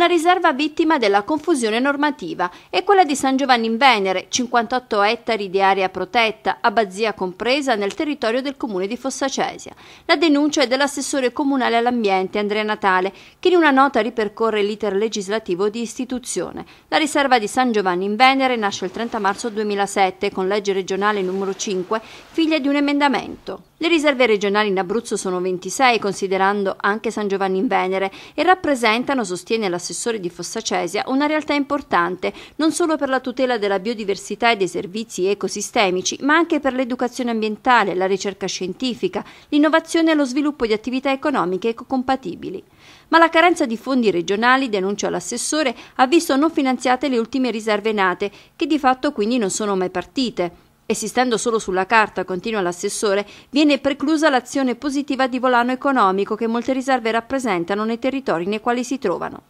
una riserva vittima della confusione normativa è quella di San Giovanni in Venere, 58 ettari di area protetta, abbazia compresa nel territorio del comune di Fossacesia. La denuncia è dell'assessore comunale all'ambiente Andrea Natale, che in una nota ripercorre l'iter legislativo di istituzione. La riserva di San Giovanni in Venere nasce il 30 marzo 2007 con legge regionale numero 5, figlia di un emendamento. Le riserve regionali in Abruzzo sono 26, considerando anche San Giovanni in Venere, e rappresentano, sostiene l'assessore di Fossacesia, una realtà importante non solo per la tutela della biodiversità e dei servizi ecosistemici, ma anche per l'educazione ambientale, la ricerca scientifica, l'innovazione e lo sviluppo di attività economiche ecocompatibili. Ma la carenza di fondi regionali, denuncia l'assessore, ha visto non finanziate le ultime riserve nate, che di fatto quindi non sono mai partite. Esistendo solo sulla carta, continua l'assessore, viene preclusa l'azione positiva di volano economico che molte riserve rappresentano nei territori nei quali si trovano.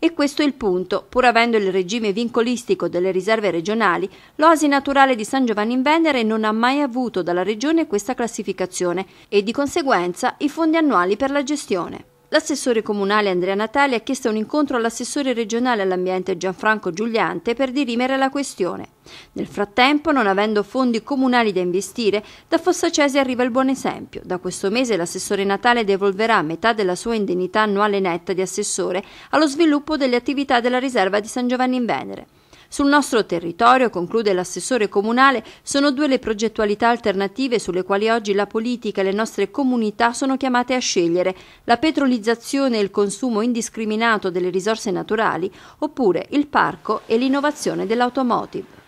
E questo è il punto. Pur avendo il regime vincolistico delle riserve regionali, l'oasi naturale di San Giovanni in Venere non ha mai avuto dalla Regione questa classificazione e di conseguenza i fondi annuali per la gestione. L'assessore comunale Andrea Natali ha chiesto un incontro all'assessore regionale all'ambiente Gianfranco Giuliante per dirimere la questione. Nel frattempo, non avendo fondi comunali da investire, da Fossacesi arriva il buon esempio. Da questo mese l'assessore Natale devolverà metà della sua indennità annuale netta di assessore allo sviluppo delle attività della riserva di San Giovanni in Venere. Sul nostro territorio, conclude l'assessore comunale, sono due le progettualità alternative sulle quali oggi la politica e le nostre comunità sono chiamate a scegliere, la petrolizzazione e il consumo indiscriminato delle risorse naturali, oppure il parco e l'innovazione dell'automotive.